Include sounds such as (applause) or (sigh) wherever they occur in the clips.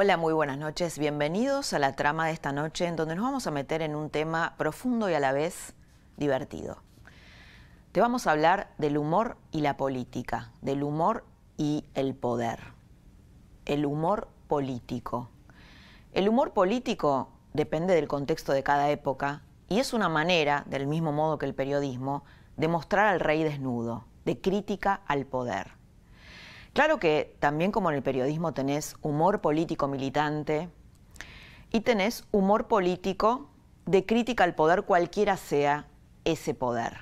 Hola, muy buenas noches. Bienvenidos a la trama de esta noche en donde nos vamos a meter en un tema profundo y a la vez divertido. Te vamos a hablar del humor y la política, del humor y el poder. El humor político. El humor político depende del contexto de cada época y es una manera, del mismo modo que el periodismo, de mostrar al rey desnudo, de crítica al poder. Claro que también como en el periodismo tenés humor político militante y tenés humor político de crítica al poder cualquiera sea ese poder.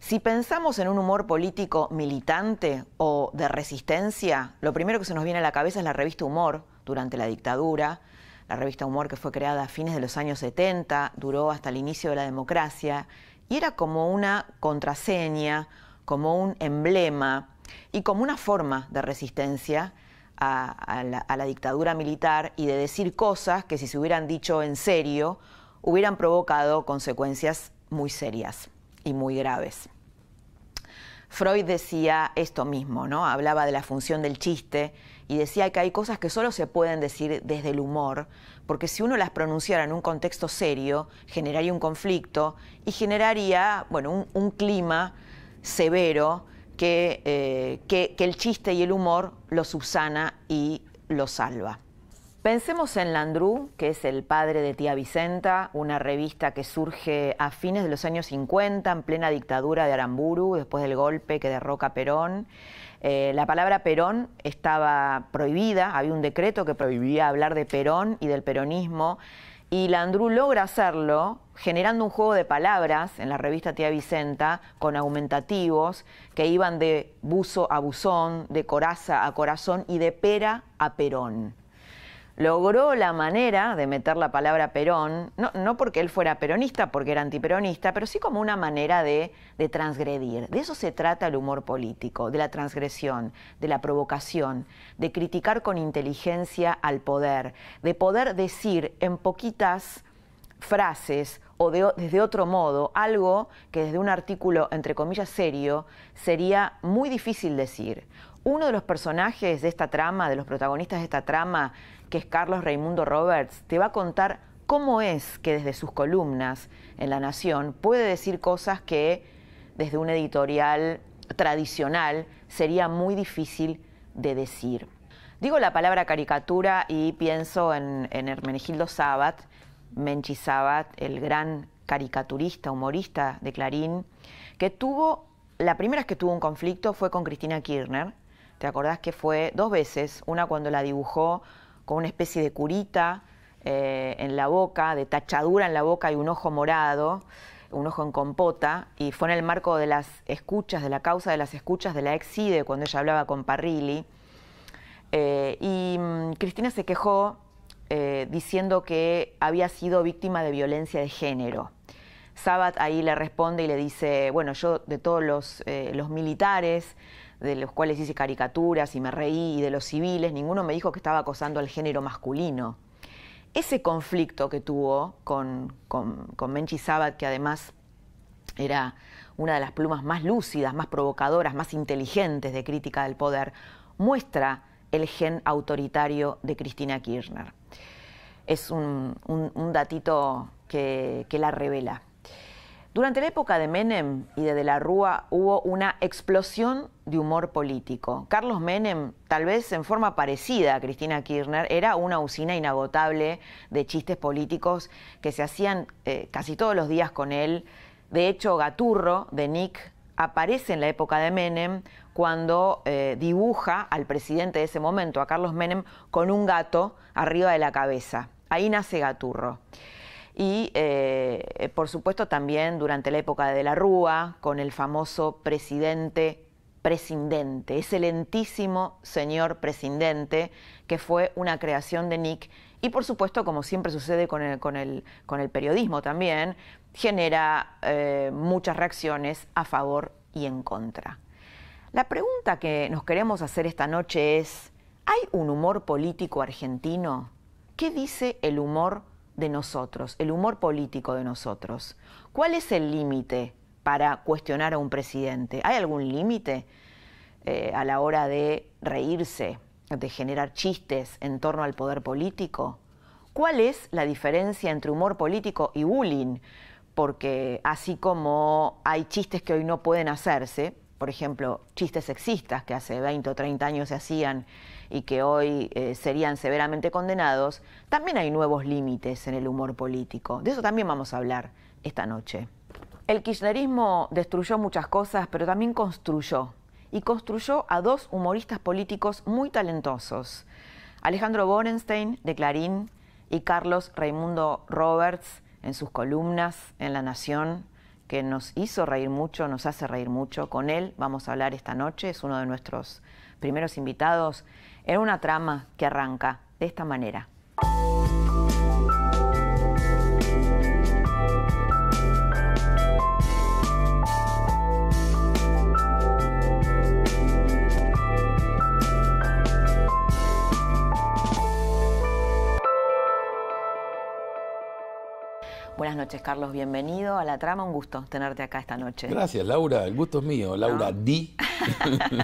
Si pensamos en un humor político militante o de resistencia, lo primero que se nos viene a la cabeza es la revista Humor durante la dictadura, la revista Humor que fue creada a fines de los años 70, duró hasta el inicio de la democracia y era como una contraseña, como un emblema y como una forma de resistencia a, la, dictadura militar y de decir cosas que si se hubieran dicho en serio hubieran provocado consecuencias muy serias y muy graves. Freud decía esto mismo, ¿no? Hablaba de la función del chiste y decía que hay cosas que solo se pueden decir desde el humor, porque si uno las pronunciara en un contexto serio, generaría un conflicto y generaría, un clima severo eh, que, el chiste y el humor lo subsana y lo salva. Pensemos en Landru, que es el padre de Tía Vicenta, una revista que surge a fines de los años 50, en plena dictadura de Aramburu, después del golpe que derroca Perón. Eh, la palabra Perón estaba prohibida, había un decreto que prohibía hablar de Perón y del peronismo. Y Landru logra hacerlo generando un juego de palabras en la revista Tía Vicenta con aumentativos que iban de buzo a buzón, de coraza a corazón y de pera a perón logró la manera de meter la palabra Perón, no, porque él fuera peronista, porque era antiperonista, pero sí como una manera de, transgredir. De eso se trata el humor político, de la transgresión, de la provocación, de criticar con inteligencia al poder, de poder decir en poquitas frases o desde otro modo, algo que desde un artículo, entre comillas, serio, sería muy difícil decir. Uno de los personajes de esta trama, de los protagonistas de esta trama, que es Carlos Raimundo Roberts, te va a contar cómo es que desde sus columnas en La Nación puede decir cosas que desde un editorial tradicional sería muy difícil de decir. Digo la palabra caricatura y pienso en, en Hermenegildo Sabat, Menchi Sabat, el gran caricaturista, humorista de Clarín, que tuvo, la primera vez que tuvo un conflicto fue con Cristina Kirchner, ¿te acordás que fue dos veces? Una cuando la dibujó con una especie de curita eh, en la boca, de tachadura en la boca y un ojo morado, un ojo en compota, y fue en el marco de las escuchas, de la causa de las escuchas de la ex-side cuando ella hablaba con Parrilli. Eh, y mm, Cristina se quejó eh, diciendo que había sido víctima de violencia de género. Sabat ahí le responde y le dice, bueno, yo de todos los militares, de los cuales hice caricaturas y me reí, y de los civiles, ninguno me dijo que estaba acosando al género masculino. Ese conflicto que tuvo con, con, con que además era una de las plumas más lúcidas, más provocadoras, más inteligentes de crítica del poder, muestra el gen autoritario de Cristina Kirchner. Es un, datito que la revela. Durante la época de Menem y de De la Rúa hubo una explosión de humor político. Carlos Menem, tal vez en forma parecida a Cristina Kirchner, era una usina inagotable de chistes políticos que se hacían eh, casi todos los días con él. De hecho, Gaturro de Nick aparece en la época de Menem cuando eh, dibuja al presidente de ese momento, a Carlos Menem, con un gato arriba de la cabeza. Ahí nace Gaturro y eh, por supuesto también durante la época de la Rúa con el famoso presidente prescindente, excelentísimo señor presidente que fue una creación de Nick y por supuesto, como siempre sucede con el, periodismo también, genera eh, muchas reacciones a favor y en contra. La pregunta que nos queremos hacer esta noche es, ¿hay un humor político argentino? ¿Qué dice el humor de nosotros, el humor político de nosotros. ¿Cuál es el límite para cuestionar a un presidente? ¿Hay algún límite eh, a la hora de reírse, de generar chistes en torno al poder político? ¿Cuál es la diferencia entre humor político y bullying? Porque así como hay chistes que hoy no pueden hacerse, por ejemplo, chistes sexistas que hace 20 o 30 años se hacían y que hoy eh, serían severamente condenados, también hay nuevos límites en el humor político. De eso también vamos a hablar esta noche. El kirchnerismo destruyó muchas cosas, pero también construyó. Y construyó a dos humoristas políticos muy talentosos. Alejandro Borenstein, de Clarín, y Carlos Raimundo Roberts, en sus columnas, en La Nación, que nos hizo reír mucho, nos hace reír mucho. Con él vamos a hablar esta noche, es uno de nuestros primeros invitados Era una trama que arranca de esta manera. Buenas noches, Carlos. Bienvenido a La Trama. Un gusto tenerte acá esta noche. Gracias, Laura. El gusto es mío. Laura Di.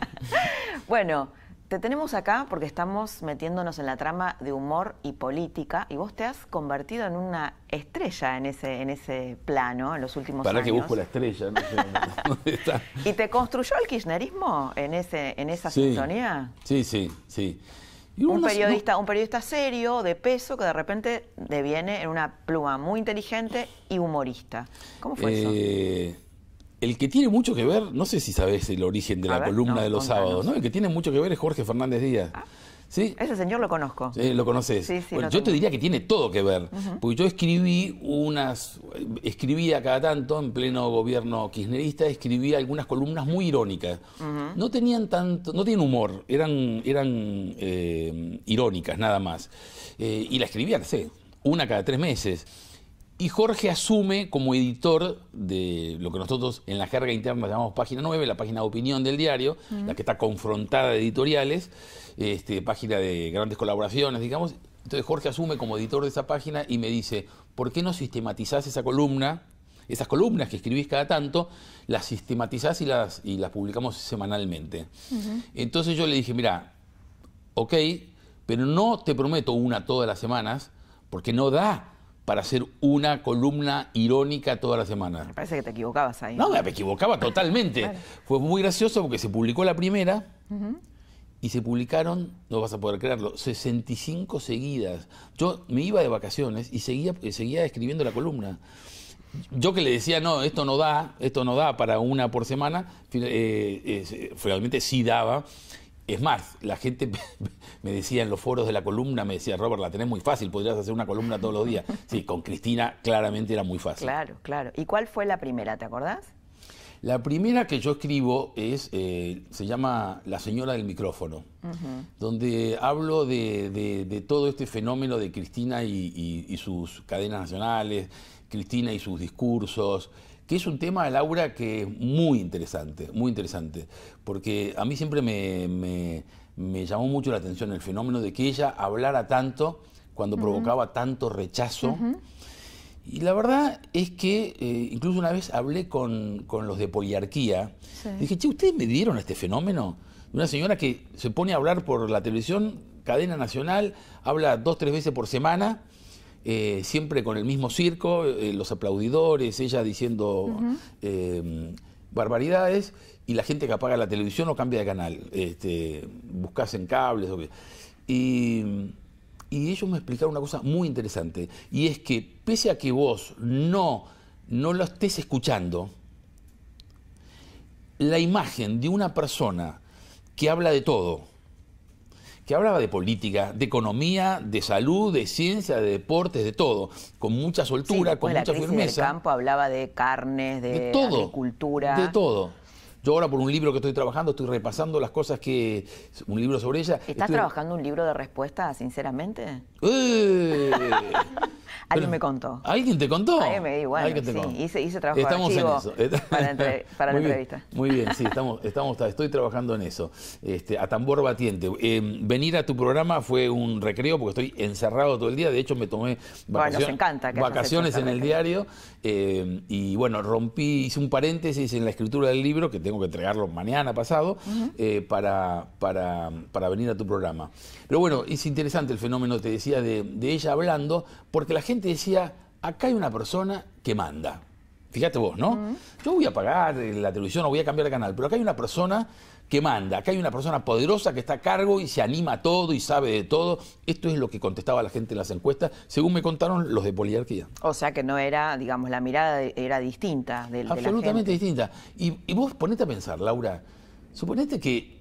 (laughs) bueno, te tenemos acá porque estamos metiéndonos en la trama de humor y política y vos te has convertido en una estrella en ese, en ese plano en los últimos años. Para que busco la estrella. No sé (laughs) ¿Y te construyó el kirchnerismo en, ese, en esa sintonía? Sí, sí, sí un, periodista, un periodista serio, de peso, que de repente deviene en una pluma muy inteligente y humorista. ¿Cómo fue eso? Eh, el que tiene mucho que ver, no sé si sabes el origen de la columna de los sábados, ¿no? El que tiene mucho que ver es Jorge Fernández Díaz. Ah. Ese señor lo conozco. Sí, lo conoces. yo te diría que tiene todo que ver, porque yo escribí unas, escribía cada tanto, en pleno gobierno kirchnerista, escribía algunas columnas muy irónicas. No tenían tanto, no tienen humor, eran, eran eh, irónicas nada más. Eh, y la escribía, no sé, una cada tres meses. Y Jorge asume como editor de lo que nosotros en la jerga interna llamamos página 9, la página de opinión del diario, la que está confrontada de editoriales, este, página de grandes colaboraciones, digamos. Entonces Jorge asume como editor de esa página y me dice, ¿por qué no sistematizás esa columna, esas columnas que escribís cada tanto, las sistematizás y las, y las publicamos semanalmente? Entonces yo le dije, mira, ok, pero no te prometo una todas las semanas, porque no da para hacer una columna irónica toda la semana. Me parece que te equivocabas ahí. No, me equivocaba totalmente. Fue muy gracioso porque se publicó la primera y se publicaron, no vas a poder creerlo, 65 seguidas. Yo me iba de vacaciones y seguía, seguía escribiendo la columna. Yo que le decía, no, esto no da, esto no da para una por semana, eh, eh, realmente sí daba. Es más, la gente (laughs) me decía en los foros de la columna, me decía, Robert, la tenés muy fácil, podrías hacer una columna todos los días. Sí, con Cristina claramente era muy fácil. Claro, claro. ¿Y cuál fue la primera, te acordás? La primera que yo escribo es, eh, se llama La señora del micrófono, donde hablo de, todo este fenómeno de Cristina y sus cadenas nacionales, Cristina y sus discursos, que es un tema, de Laura, que es muy interesante, muy interesante, porque a mí siempre me, llamó mucho la atención el fenómeno de que ella hablara tanto cuando provocaba tanto rechazo. Y la verdad es que eh, incluso una vez hablé con, los de poliarquía. dije, che, ¿ustedes me dieron este fenómeno? De una señora que se pone a hablar por la televisión, cadena nacional, habla dos, tres veces por semana eh, siempre con el mismo circo, eh, los aplaudidores, ella diciendo eh, barbaridades y la gente que apaga la televisión o cambia de canal, este, buscas en cables. y, ellos me explicaron una cosa muy interesante, y es que pese a que vos no, no lo estés escuchando, la imagen de una persona que habla de todo, que hablaba de política, de economía, de salud, de ciencia, de deportes, de todo, con mucha soltura, con mucha la crisis firmeza. Del campo hablaba de carnes, de, de agricultura. De todo. Yo ahora por un libro que estoy trabajando, estoy repasando las cosas que... Un libro sobre ella. ¿Estás trabajando un libro de respuesta, sinceramente? ¡Eh! Alguien me contó. ¿Alguien te contó? Alguien me dijo, sí, Hice, trabajo estamos en eso. para, la (laughs) entrevista. Muy bien, sí, estamos, estamos, estoy trabajando en eso, este, a tambor batiente. Eh, venir a tu programa fue un recreo porque estoy encerrado todo el día, de hecho me tomé vacaciones, en el diario eh, y bueno, rompí, hice un paréntesis en la escritura del libro, que tengo que entregarlo mañana pasado, eh, para, para, venir a tu programa. Pero bueno, es interesante el fenómeno, te decía, de ella hablando, porque la gente decía, acá hay una persona que manda. Fíjate vos, ¿no? Yo voy a pagar la televisión o voy a cambiar de canal, pero acá hay una persona que manda, acá hay una persona poderosa que está a cargo y se anima todo y sabe de todo. Esto es lo que contestaba la gente en las encuestas, según me contaron los de Poliarquía. O sea que no era, digamos, la mirada era distinta del Absolutamente de la gente. distinta. Y, y vos ponete a pensar, Laura, suponete que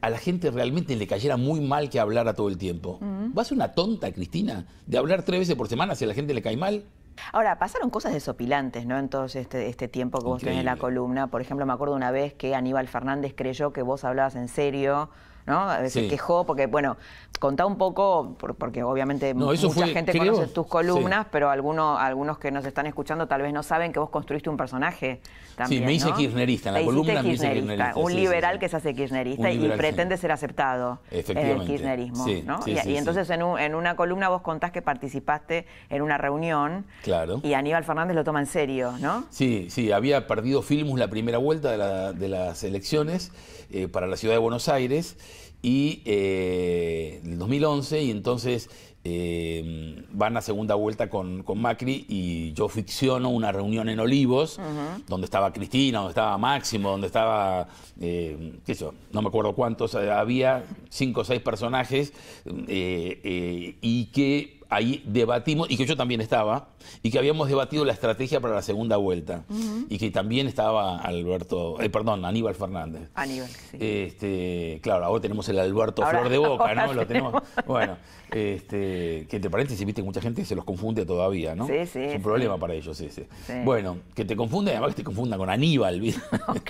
a la gente realmente le cayera muy mal que hablara todo el tiempo. Mm. ¿Vas a una tonta, Cristina, de hablar tres veces por semana si a la gente le cae mal? Ahora, pasaron cosas desopilantes, ¿no? En todo este, este tiempo que vos tenés en la columna. Por ejemplo, me acuerdo una vez que Aníbal Fernández creyó que vos hablabas en serio, ¿no? Se quejó porque, bueno, contá un poco, porque obviamente mucha gente conoce tus columnas, pero algunos, algunos que nos están escuchando tal vez no saben que vos construiste un personaje Sí, me hice kirchnerista, en la columna me hice kirchnerista. Un liberal que se hace kirchnerista y pretende ser aceptado en el kirchnerismo. y, entonces en, una columna vos contás que participaste en una reunión claro. y Aníbal Fernández lo toma en serio, ¿no? Sí, sí, había perdido Filmus la primera vuelta de, las elecciones eh, para la ciudad de Buenos Aires y eh, el 2011 y entonces Em, van a segunda vuelta con, Macri y yo ficciono una reunión en Olivos, donde estaba Cristina, donde estaba Máximo, donde estaba, em, qué sé no me acuerdo cuántos, eh, había cinco o seis personajes em, eh, eh, y que ahí debatimos, y que yo también estaba, y que habíamos debatido la estrategia para la segunda vuelta, y que también estaba Alberto, perdón, Aníbal Fernández. Aníbal, sí. Este, claro, ahora tenemos el Alberto Flor de Boca, ¿no? Lo tenemos. Bueno, este, que entre paréntesis, viste, mucha gente se los confunde todavía, ¿no? Sí, sí. Es un problema para ellos ese. Bueno, que te confunde además que te confunda con Aníbal, (laughs) ¿viste?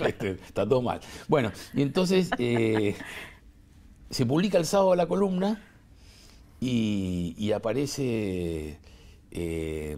Este, está todo mal. Bueno, y entonces eh, (laughs) se publica el sábado la columna y, aparece eh,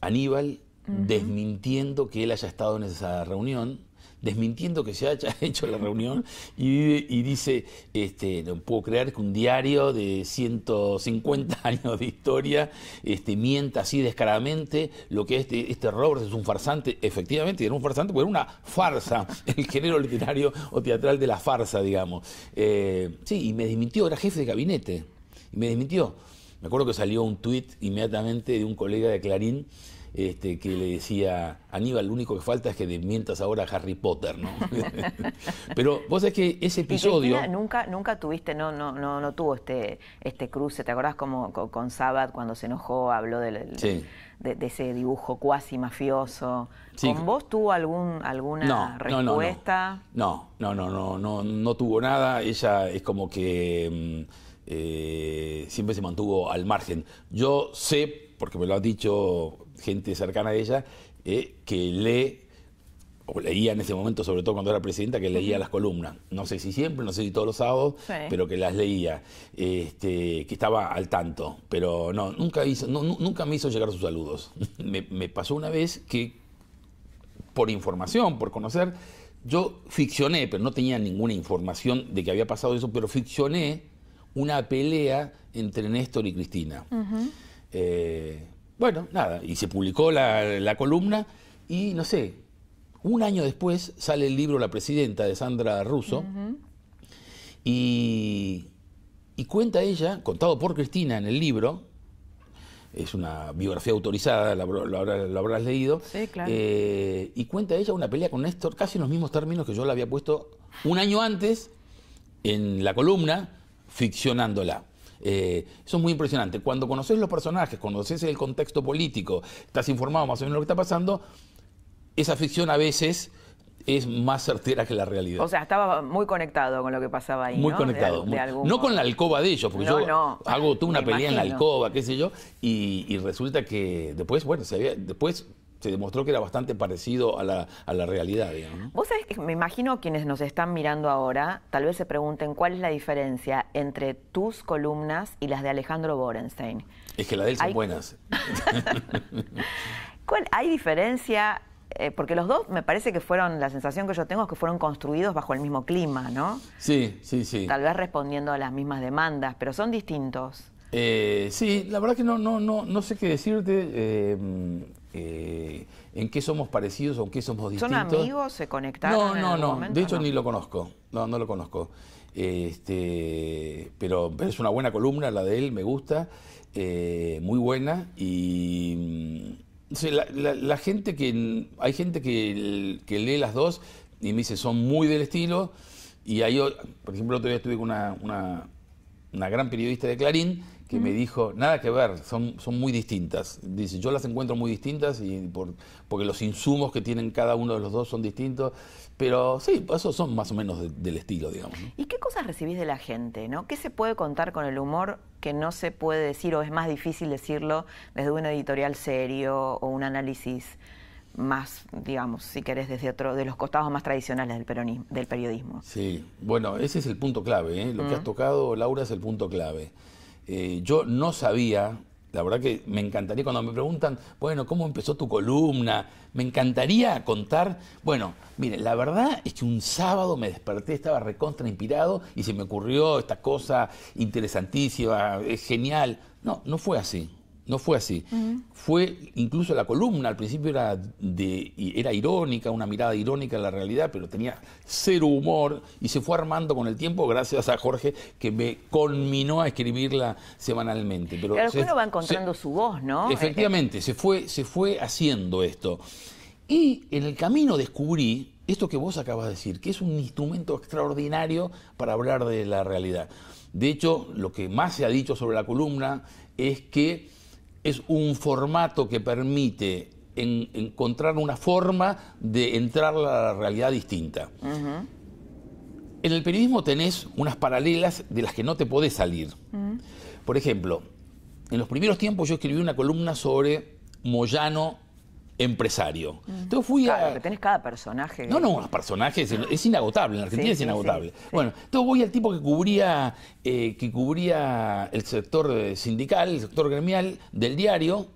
Aníbal desmintiendo que él haya estado en esa reunión desmintiendo que se haya (laughs) hecho la reunión y, dice, este, no puedo creer que un diario de 150 (laughs) años de historia este, mienta así descaradamente lo que este, este Roberts es un farsante, efectivamente era un farsante, porque era una farsa, (laughs) el género literario o teatral de la farsa, digamos. Eh, sí, y me desmintió, era jefe de gabinete, y me desmintió. Me acuerdo que salió un tuit inmediatamente de un colega de Clarín este, que le decía, Aníbal, lo único que falta es que desmientas ahora a Harry Potter, ¿no? (laughs) Pero vos sabés que ese episodio... nunca, nunca tuviste, no, no, no, no tuvo este, este cruce, ¿te acordás como con Sabbath cuando se enojó, habló del, de, ese dibujo cuasi mafioso? ¿Con vos tuvo algún, alguna respuesta? No no no. no, no, no, tuvo nada. Ella es como que mm, eh, siempre se mantuvo al margen. Yo sé, porque me lo ha dicho gente cercana a ella eh, que lee, o leía en ese momento, sobre todo cuando era presidenta, que leía las columnas. No sé si siempre, no sé si todos los sábados, pero que las leía, este, que estaba al tanto. Pero no, nunca, hizo, nunca me hizo llegar sus saludos. (laughs) me, pasó una vez que, por información, por conocer, yo ficcioné, pero no tenía ninguna información de que había pasado eso, pero ficcioné una pelea entre Néstor y Cristina. Ajá bueno, nada, y se publicó la, columna y no sé, un año después sale el libro La Presidenta de Sandra Russo y, cuenta ella, contado por Cristina en el libro, es una biografía autorizada, lo, habrás leído, eh, y cuenta ella una pelea con Néstor casi en los mismos términos que yo la había puesto un año antes en la columna, ficcionándola. Eh, eso es muy impresionante. Cuando conoces los personajes, conoces el contexto político, estás informado más o menos de lo que está pasando, esa ficción a veces es más certera que la realidad. O sea, estaba muy conectado con lo que pasaba ahí. Muy conectado. no con la alcoba de ellos, porque yo hago tú una pelea en la alcoba, qué sé yo, y, resulta que después, bueno, se después se demostró que era bastante parecido a la, realidad. Digamos. Vos sabés que me imagino quienes nos están mirando ahora tal vez se pregunten cuál es la diferencia entre tus columnas y las de Alejandro Borenstein. Es que las de él son buenas. (laughs) ¿Cuál? ¿Hay diferencia? Eh, porque los dos me parece que fueron, la sensación que yo tengo es que fueron construidos bajo el mismo clima, ¿no? Sí, sí, sí. Tal vez respondiendo a las mismas demandas, pero son distintos. Eh, sí, la verdad que no, no, no, no sé qué decirte. Eh, eh, en qué somos parecidos o en qué somos distintos. ¿Son amigos? ¿Se conectaron? No, no, no. de hecho, ni lo conozco. No, no lo conozco. Este, pero es una buena columna, la de él, me gusta. Eh, muy buena. Y. Mm, la, gente que. Hay gente que, lee las dos y me dice, son muy del estilo. Y hay, por ejemplo, el otro día estuve con una gran periodista de Clarín que me dijo, nada que ver, son, son muy distintas. Dice, yo las encuentro muy distintas y por, porque los insumos que tienen cada uno de los dos son distintos, pero sí, esos son más o menos del estilo, digamos. ¿Y qué cosas recibís de la gente? ¿no? ¿Qué se puede contar con el humor que no se puede decir o es más difícil decirlo desde un editorial serio o un análisis? más, digamos, si querés, desde otro, de los costados más tradicionales del, peronismo, del periodismo. Sí, bueno, ese es el punto clave, ¿eh? lo que has tocado, Laura, es el punto clave. Eh, yo no sabía, la verdad que me encantaría cuando me preguntan, bueno, ¿cómo empezó tu columna? Me encantaría contar, bueno, mire, la verdad es que un sábado me desperté, estaba recontra inspirado y se me ocurrió esta cosa interesantísima, genial. No, no fue así. No fue así. Fue incluso la columna, al principio era, de, era irónica, una mirada irónica a la realidad, pero tenía cero humor y se fue armando con el tiempo gracias a Jorge que me conminó a escribirla semanalmente. Pero claro, se, uno va encontrando su voz, ¿no? Efectivamente, se fue, se fue haciendo esto. Y en el camino descubrí esto que vos acabas de decir, que es un instrumento extraordinario para hablar de la realidad. De hecho, lo que más se ha dicho sobre la columna es que es un formato que permite encontrar una forma de entrar a la realidad distinta. En el periodismo tenés unas paralelas de las que no te podés salir. Por ejemplo, en los primeros tiempos yo escribí una columna sobre Moyano empresario. Entonces fui a. Claro, tenés cada personaje. No, no, los personajes es inagotable, en Argentina es inagotable. bueno, entonces voy al tipo que cubría, eh, que cubría el sector eh, sindical, el sector gremial del diario.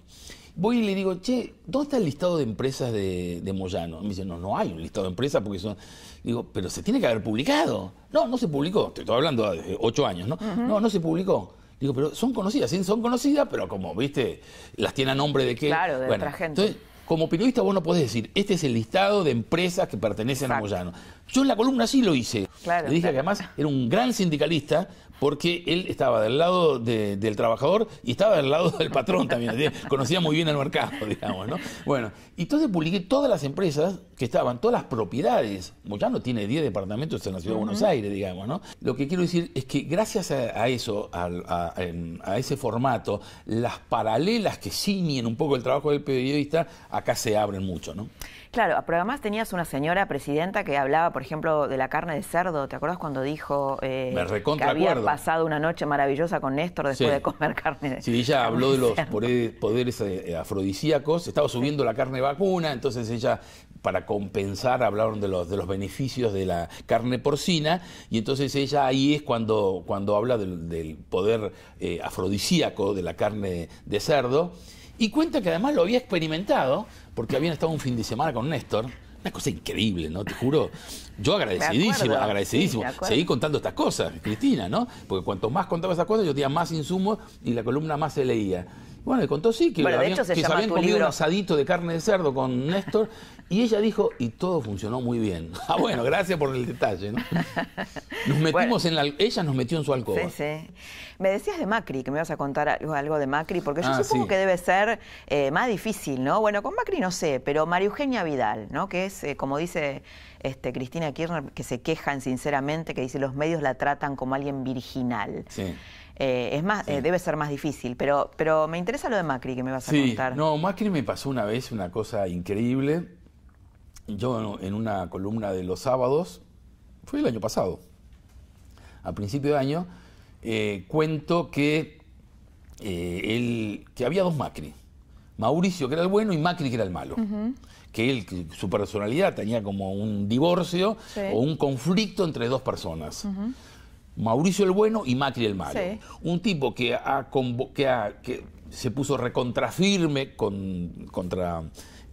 Voy y le digo, che, ¿dónde está el listado de empresas de, Moyano? Me dice, no, no hay un listado de empresas porque son. Digo, pero se tiene que haber publicado. No, no se publicó. Te estoy hablando de ocho años, ¿no? No, no se publicó. Digo, pero son conocidas, sí, son conocidas, pero como, viste, las tiene a nombre de qué. Claro, de otra gente. Entonces, como periodista vos no podés decir, este es el listado de empresas que pertenecen a Moyano. Yo en la columna sí lo hice. Le dije que además era un gran sindicalista porque él estaba del lado del trabajador y estaba del lado del patrón también. Conocía muy bien el mercado, (laughs) digamos, ¿no? Bueno, entonces publiqué todas las empresas que estaban, todas las propiedades. Moyano tiene 10 departamentos en la ciudad de Buenos Aires, digamos, ¿no? Lo que quiero decir es que gracias a, eso, a, ese formato, las paralelas que ciñen un poco el trabajo del periodista, acá se abren mucho, ¿no? Claro, pero además tenías una señora presidenta que hablaba, por ejemplo, de la carne de cerdo. ¿Te acuerdas cuando dijo eh, que había pasado una noche maravillosa con Néstor después de comer carne de cerdo? Sí, ella habló de, los poderes, eh, eh, afrodisíacos. Estaba subiendo la carne vacuna, entonces ella para compensar hablaron de los, de los beneficios de la carne porcina y entonces ella ahí es cuando, cuando habla del, poder afrodisíaco de la carne de cerdo. Y cuenta que además lo había experimentado, porque habían estado un fin de semana con Néstor. Una cosa increíble, ¿no? Te juro. Yo agradecidísimo, agradecidísimo. Seguí contando estas cosas, Cristina, ¿no? Porque cuanto más contaba esas cosas, yo tenía más insumos y la columna más se leía. Bueno, le contó sí, que, habían, que se habían comido un asadito de carne de cerdo con Néstor y ella dijo, y todo funcionó muy bien. (laughs) Ah, bueno, gracias por el detalle, ¿no? Nos metimos en la, ella nos metió en su alcoba. Sí, sí. Me decías de Macri, que me ibas a contar algo de Macri, porque yo ah, supongo que debe ser eh, más difícil, ¿no? Bueno, con Macri no sé, pero María Eugenia Vidal, ¿no? Que es, eh, como dice este, Cristina Kirchner, que se quejan sinceramente, que dice los medios la tratan como alguien virginal. Sí. Eh, es más, eh, debe ser más difícil, pero, pero me interesa lo de Macri que me vas a sí. No, Macri me pasó una vez una cosa increíble. Yo en una columna de los sábados, fue el año pasado, a principio de año, eh, cuento que, él, que había dos Macri. Mauricio, que era el bueno, y Macri, que era el malo. Que él, su personalidad tenía como un divorcio o un conflicto entre dos personas. Mauricio el bueno y Macri el malo. Un tipo que, se puso recontrafirme contra,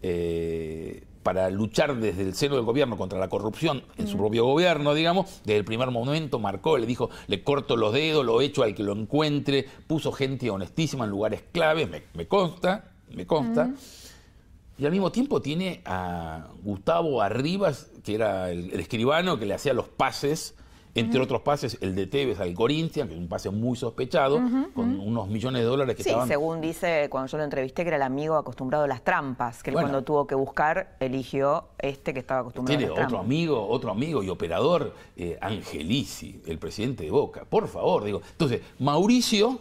eh, para luchar desde el seno del gobierno contra la corrupción en su propio gobierno, digamos, desde el primer momento marcó, le dijo, le corto los dedos, lo echo al que lo encuentre, puso gente honestísima en lugares claves, me, consta, me consta. Y al mismo tiempo tiene a Gustavo Arribas, que era el escribano que le hacía los pases entre otros pases, el de Tevez al Corinthians, que es un pase muy sospechado, con unos millones de dólares que sí, según dice, cuando yo lo entrevisté, que era el amigo acostumbrado a las trampas, que cuando tuvo que buscar, eligió este que estaba acostumbrado a las otro amigo, otro amigo y operador, Angelisi, eh, Angelici, el presidente de Boca. Por favor, digo. Entonces, Mauricio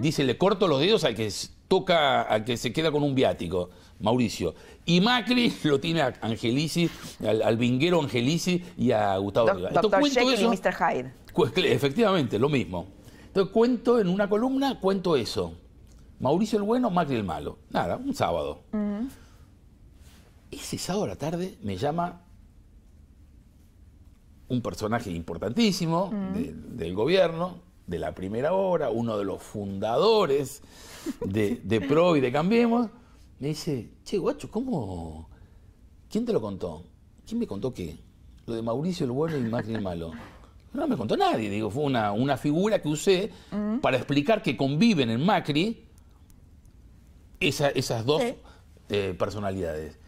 dice, le corto los dedos al que toca, al que se queda con un viático. Mauricio. Y Macri (laughs) lo tiene a Angelici, al, binguero vinguero Angelici y a Gustavo Doctor y Mr. Hyde. efectivamente, lo mismo. Entonces cuento en una columna, cuento eso. Mauricio el bueno, Macri el malo. Nada, un sábado. Ese sábado a la tarde me llama un personaje importantísimo del gobierno, de la primera hora, uno de los fundadores de PRO y de Cambiemos me dice, che, guacho, ¿cómo? ¿Quién te lo contó? ¿Quién me contó qué? Lo de Mauricio el bueno y Macri el malo. (laughs) No me contó nadie, digo, fue una, una figura que usé para explicar que conviven en Macri esas dos eh, personalidades.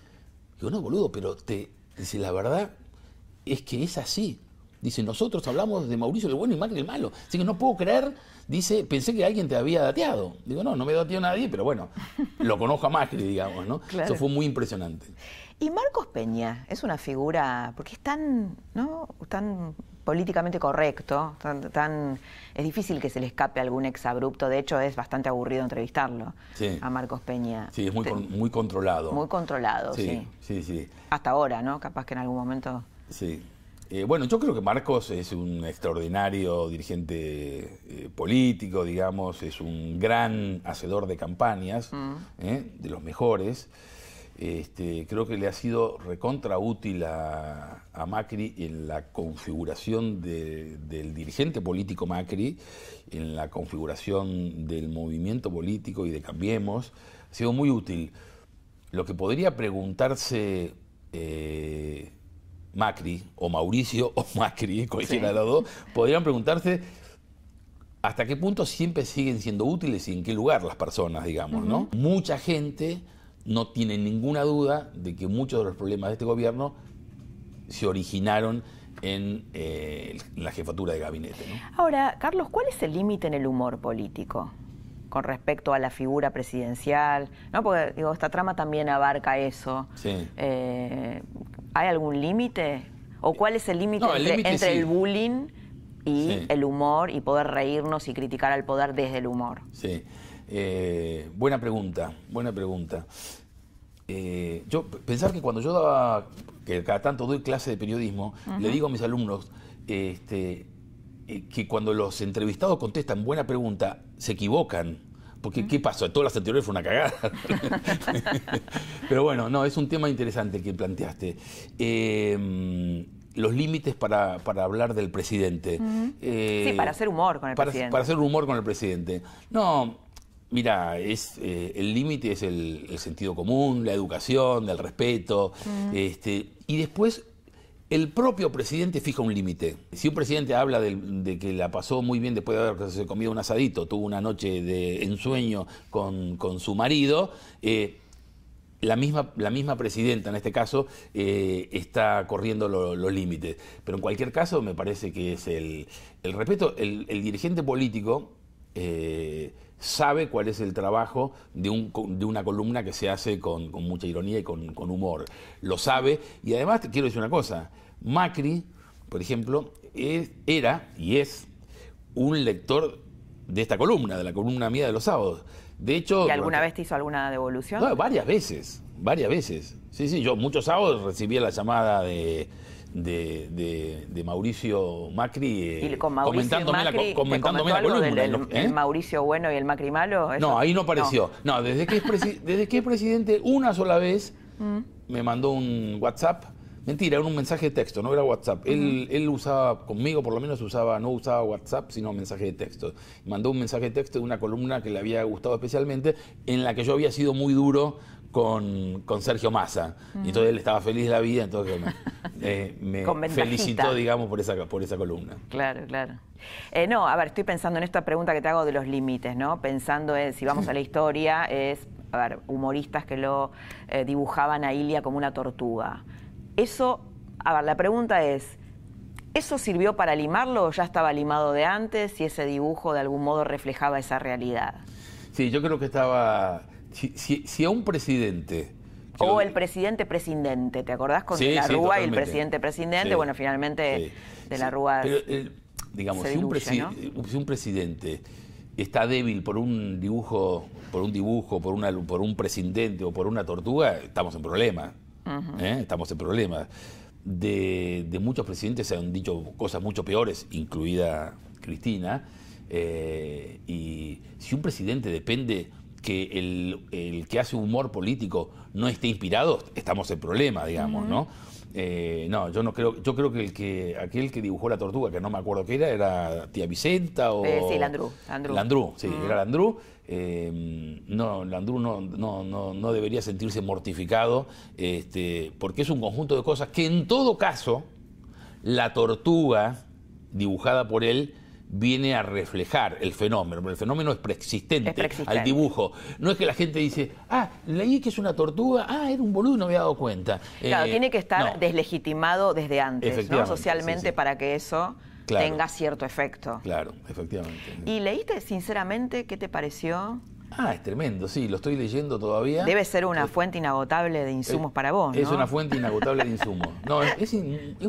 Digo, no, boludo, pero te dice, la verdad es que es así. Dice, nosotros hablamos de Mauricio el bueno y Macri el malo. Así que no puedo creer dice, pensé que alguien te había dateado. Digo, no, no me dateó nadie, pero bueno, (laughs) lo conozco a Macri, digamos, ¿no? Eso fue muy impresionante. Y Marcos Peña es una figura, porque es tan, ¿no? Tan políticamente correcto, tan, es difícil que se le escape algún ex abrupto, de hecho es bastante aburrido entrevistarlo a Marcos Peña. Sí, es muy, muy controlado. Muy controlado, sí. Hasta ahora, ¿no? Capaz que en algún momento... Sí. Eh, bueno, yo creo que Marcos es un extraordinario dirigente eh, político, digamos, es un gran hacedor de campañas, mm. ¿eh? de los mejores. Este, creo que le ha sido recontraútil a, Macri en la configuración del dirigente político Macri, en la configuración del movimiento político y de Cambiemos. Ha sido muy útil. Lo que podría preguntarse Macri o Mauricio (laughs) o Macri, cualquiera de los dos, podrían preguntarse hasta qué punto siempre siguen siendo útiles y en qué lugar las personas, digamos, ¿no? Mucha gente no tiene ninguna duda de que muchos de los problemas de este gobierno se originaron en eh, la jefatura de gabinete. Ahora, Carlos, ¿cuál es el límite en el humor político? con respecto a la figura presidencial, ¿no? Porque digo, esta trama también abarca eso. Sí. Eh, ¿Hay algún límite? ¿O cuál es el límite entre, el bullying y el humor y poder reírnos y criticar al poder desde el humor? Sí. Eh, buena pregunta, buena pregunta. Eh, yo pensar que cuando yo daba, que cada tanto doy clase de periodismo, le digo a mis alumnos, este, eh, que cuando los entrevistados contestan buena pregunta, se equivocan porque, ¿qué pasó? Todas las anteriores fue una cagada. (laughs) Pero bueno, no, es un tema interesante el que planteaste. Em, los límites para, hablar del presidente. Eh, sí, para hacer humor con el presidente. Para hacer humor con el presidente. No, mira, es, eh, el límite es el, sentido común, la educación, el respeto. este, y después el propio presidente fija un límite. Si un presidente habla de, que la pasó muy bien después de haberse comido un asadito, tuvo una noche de ensueño con, su marido, eh, la, misma, la misma presidenta en este caso eh, está corriendo los límites. Pero en cualquier caso me parece que es el, respeto. El, dirigente político eh, sabe cuál es el trabajo de, un, de una columna que se hace con, mucha ironía y con, con humor. Lo sabe. Y además, quiero decir una cosa Macri, por ejemplo, era y es un lector de esta columna, de la columna mía de los sábados. De hecho... ¿Y alguna vez te hizo alguna devolución? No, varias veces, varias veces. Sí, sí, yo muchos sábados recibía la llamada de, Mauricio Macri eh, con Mauricio comentándome, la, columna. ¿Eh? el, Mauricio bueno y el Macri malo? no, ahí no apareció. No, desde, que desde que es presidente, una sola vez mm. me mandó un WhatsApp Mentira, era un mensaje de texto, no era WhatsApp. él, él, usaba, conmigo por lo menos usaba, no usaba WhatsApp, sino mensaje de texto. Mandó un mensaje de texto de una columna que le había gustado especialmente, en la que yo había sido muy duro con, Sergio Massa. Y entonces él estaba feliz de la vida, entonces me, (laughs) eh, felicitó, digamos, por esa, por esa columna. Claro, claro. Eh, no, a ver, estoy pensando en esta pregunta que te hago de los límites, ¿no? Pensando en, si vamos a la (laughs) historia, es, a ver, humoristas que lo eh, dibujaban a Ilia como una tortuga. Eso, a ver, la pregunta es, ¿eso sirvió para limarlo o ya estaba limado de antes y ese dibujo de algún modo reflejaba esa realidad? Sí, yo creo que estaba... Si, si, a un presidente... O el presidente presidente, ¿te acordás con la Rúa y el presidente presidente? bueno, finalmente De la Rúa... Eh, digamos, si, un si un presidente está débil por un dibujo, por un dibujo, por una, por un presidente o por una tortuga, estamos en problema. ¿Eh? Estamos en problemas. De, muchos presidentes se han dicho cosas mucho peores, incluida Cristina. Eh, y si un presidente depende que el, que hace humor político no esté inspirado, estamos en problema, digamos, ¿no? Eh, no, yo no creo, yo creo que el que aquel que dibujó la tortuga, que no me acuerdo qué era, era tía Vicenta o. Eh, sí, Landru. Landru, sí, era Landru. Eh, no, Landru no, no, debería sentirse mortificado, este, porque es un conjunto de cosas que en todo caso, la tortuga dibujada por él viene a reflejar el fenómeno, el fenómeno es preexistente, al dibujo. No es que la gente dice, ah, leí que es una tortuga, ah, era un boludo, y no me había dado cuenta. Claro, eh, tiene que estar deslegitimado desde antes, ¿no? socialmente, para que eso tenga cierto efecto. Claro, efectivamente. ¿Y leíste sinceramente qué te pareció? Ah, es tremendo, sí, lo estoy leyendo todavía. Debe ser una eh, fuente inagotable de insumos para vos. ¿no? Es una fuente inagotable de insumos. No, es,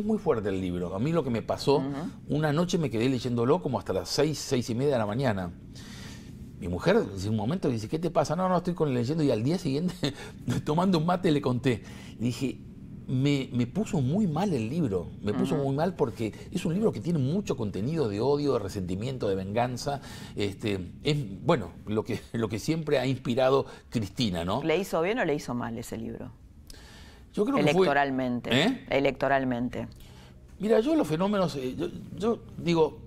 muy fuerte el libro. A mí lo que me pasó, una noche me quedé leyéndolo como hasta las seis, seis y media de la mañana. Mi mujer, en un momento, dice, ¿qué te pasa? No, no, estoy con leyendo y al día siguiente, (laughs) tomando un mate, le conté. Y dije, me, puso muy mal el libro, me puso muy mal porque es un libro que tiene mucho contenido de odio, de resentimiento, de venganza. Este, es, bueno, lo que, (laughs) siempre ha inspirado Cristina, ¿no? ¿Le hizo bien o le hizo mal ese libro? Yo creo Electoralmente. Que ¿Eh? Electoralmente. Mira, yo los fenómenos, eh, yo, digo,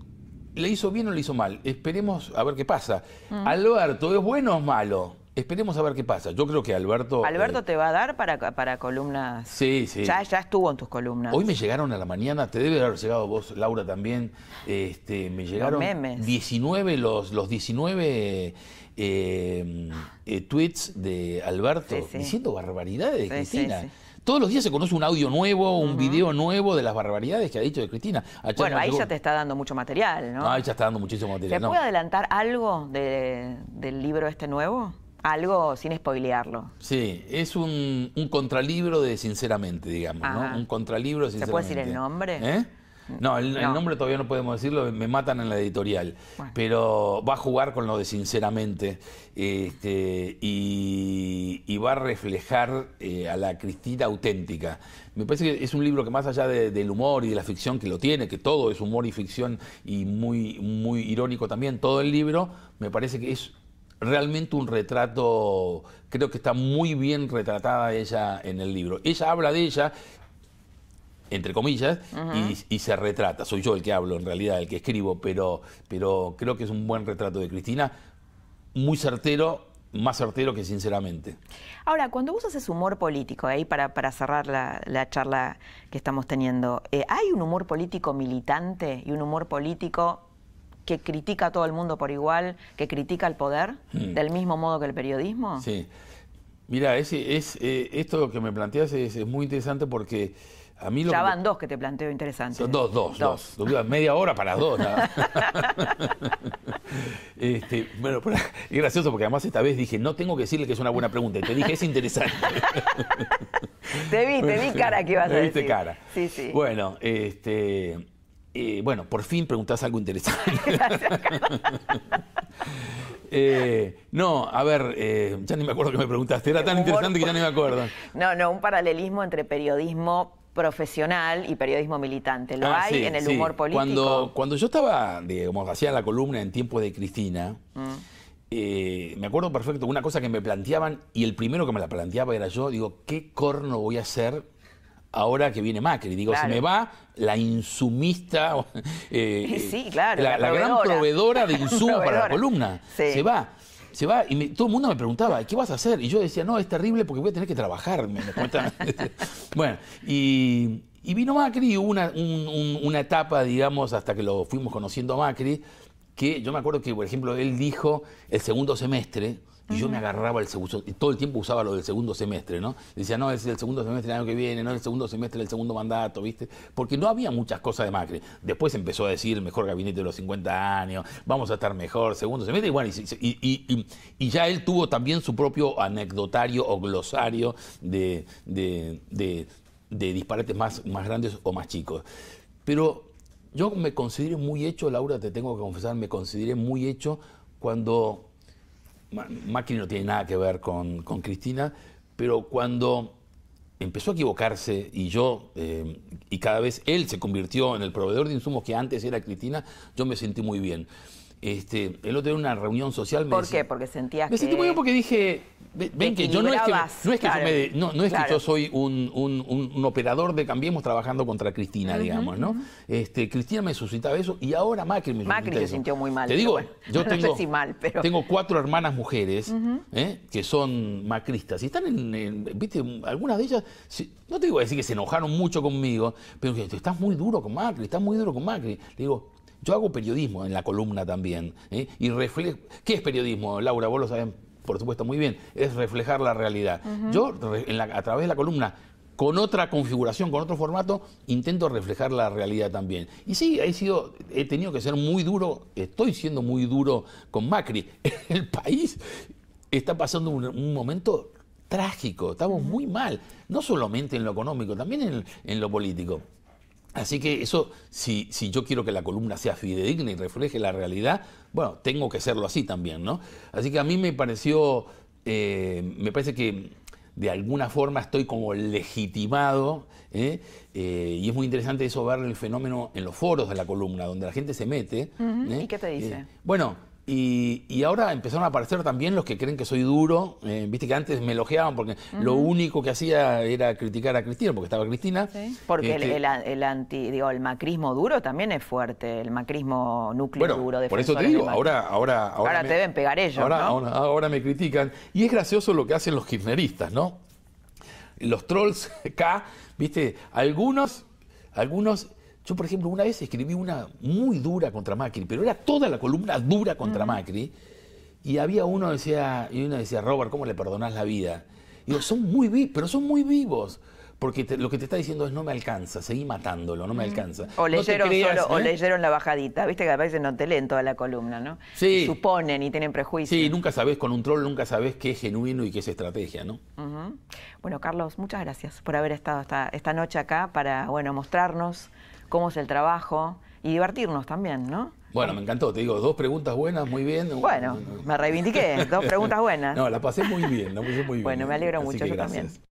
¿le hizo bien o le hizo mal? Esperemos a ver qué pasa. Mm. Alberto, ¿es bueno o es malo? Esperemos a ver qué pasa. Yo creo que Alberto... Eh, Alberto te va a dar para, para columnas. Sí, sí. Ya, ya estuvo en tus columnas. Hoy me llegaron a la mañana, te debe haber llegado vos, Laura, también. Este, me llegaron los 19, los, los 19 eh, eh, tweets de Alberto diciendo barbaridades, sí, Cristina. Todos los días se conoce un audio nuevo, un video nuevo de las barbaridades que ha dicho de Cristina. bueno, ahí ya te está dando mucho material, ¿no? Ah, ahí ya está dando muchísimo material. ¿Te puede adelantar algo del libro este nuevo? algo sin spoilearlo. Sí, es un, contralibro de Sinceramente, digamos, ¿no? Un contralibro Sinceramente. ¿Se puede decir el nombre? ¿Eh? No el, nombre todavía no podemos decirlo, me matan en la editorial. Pero va a jugar con lo de sinceramente este, y, va a reflejar eh, a la Cristina auténtica. Me parece que es un libro que más allá del humor y de la ficción que lo tiene, que todo es humor y ficción y muy, muy irónico también, todo el libro, me parece que es realmente un retrato, creo que está muy bien retratada ella en el libro. Ella habla de ella entre comillas, y, se retrata. Soy yo el que hablo, en realidad, el que escribo, pero, pero creo que es un buen retrato de Cristina, muy certero, más certero que sinceramente. Ahora, cuando vos haces humor político, ahí para, para cerrar la, charla que estamos teniendo, eh, ¿hay un humor político militante y un humor político que critica a todo el mundo por igual, que critica al poder, mm. del mismo modo que el periodismo? Sí. Mira, es, eh, esto que me planteas es, muy interesante porque a mí lo Ya van dos que te planteo interesantes. Son dos, dos, dos. Media hora para dos. (laughs) este, bueno, es gracioso porque además esta vez dije, no tengo que decirle que es una buena pregunta. Y te dije, es interesante. (laughs) te vi, te vi cara que ibas a decir. Te viste cara. Sí, sí. Bueno, este... Eh, bueno, por fin preguntás algo interesante. (laughs) (laughs) Eh, no, a ver, eh, ya ni me acuerdo que me preguntaste. Era tan interesante que ya ni me acuerdo. (laughs) No, no, un paralelismo entre periodismo profesional y periodismo militante. ¿Lo ah, hay en el humor político? Cuando, yo estaba, digamos, hacía la columna en tiempo de Cristina, mm. me acuerdo perfecto, una cosa que me planteaban, y el primero que me la planteaba era yo, digo, ¿qué corno voy a hacer ahora que viene Macri. Digo, se me va la insumista, (laughs) eh, (laughs) eh, la, gran proveedora de (laughs) insumos para la columna. Se va se va y todo el mundo me preguntaba, ¿qué vas a hacer? Y yo decía, no, es terrible porque voy a tener que trabajar. bueno, y, vino Macri y hubo una, una, etapa, digamos, hasta que lo fuimos conociendo a Macri, que yo me acuerdo que, por ejemplo, él dijo el segundo semestre, y yo me agarraba el segundo, todo el tiempo usaba lo del segundo semestre, ¿no? Decía, no, es el segundo semestre del año que viene, no, es el segundo semestre del segundo mandato, ¿viste? Porque no había muchas cosas de Macri. Después empezó a decir mejor gabinete de los 50 años, vamos a estar mejor, segundo semestre, y bueno, y, y, ya él tuvo también su propio anecdotario o glosario de, de, disparates más, más grandes o más chicos. Pero yo me consideré muy hecho, Laura, te tengo que confesar, me consideré muy hecho cuando Macri no tiene nada que ver con, Cristina, pero cuando empezó a equivocarse y yo, eh, y cada vez él se convirtió en el proveedor de insumos que antes era Cristina, yo me sentí muy bien. Este, el otro día una reunión social me ¿Por qué? Porque sentía. me sentí muy bien porque dije, ven que yo no es que, no yo, soy un, operador de Cambiemos trabajando contra Cristina, digamos, ¿no? Este, Cristina me suscitaba eso y ahora Macri me Macri se sintió muy mal. Te digo, yo (laughs) tengo, cuatro hermanas mujeres ¿eh? que son macristas y están en, viste, algunas de ellas, no te digo decir que se enojaron mucho conmigo, pero que estás muy duro con Macri, estás muy duro con Macri. Le digo, yo hago periodismo en la columna también. ¿eh? Y ¿Qué es periodismo, Laura? Vos lo sabés, por supuesto, muy bien. Es reflejar la realidad. Yo, a través de la columna, con otra configuración, con otro formato, intento reflejar la realidad también. Y sí, he, tenido que ser muy duro, estoy siendo muy duro con Macri. (laughs) El país está pasando un, momento trágico, estamos muy mal, no solamente en lo económico, también en, en lo político. Así que eso, si, si, yo quiero que la columna sea fidedigna y refleje la realidad, bueno, tengo que hacerlo así también, ¿no? Así que a mí me pareció, eh, me parece que de alguna forma estoy como legitimado, ¿eh? Eh, y es muy interesante eso ver el fenómeno en los foros de la columna, donde la gente se mete. ¿Y qué te dice? bueno, y, ahora empezaron a aparecer también los que creen que soy duro. Eh, viste que antes me elogiaban porque lo único que hacía era criticar a Cristina, porque estaba Cristina. Porque el, este, anti, el macrismo duro también es fuerte, el macrismo núcleo duro. bueno, duro. Por eso te digo, ahora, ahora, ahora, ahora te deben pegar ellos. Ahora, ahora, me critican. Y es gracioso lo que hacen los kirchneristas, ¿no? Los trolls acá, (laughs) ¿viste? Algunos, algunos yo, por ejemplo, una vez escribí una muy dura contra Macri, pero era toda la columna dura contra Macri. Y había uno decía, y uno decía, Robert, ¿cómo le perdonás la vida? Y yo, son muy vivos, pero son muy vivos. Porque lo que te está diciendo es no me alcanza, seguí matándolo, no me alcanza. O leyeron, o ¿eh? leyeron la bajadita, viste que a veces no te leen toda la columna, ¿no? Sí. suponen y tienen prejuicios. Sí, nunca sabes, con un troll nunca sabes qué es genuino y qué es estrategia, ¿no? Bueno, Carlos, muchas gracias por haber estado esta, esta noche acá para, bueno, mostrarnos cómo es el trabajo y divertirnos también, ¿no? Bueno, me encantó, te digo, dos preguntas buenas, muy bien. Bueno, me reivindiqué, dos preguntas buenas. No, la pasé muy bien, la pasé muy bien. Bueno, me alegro mucho, yo también.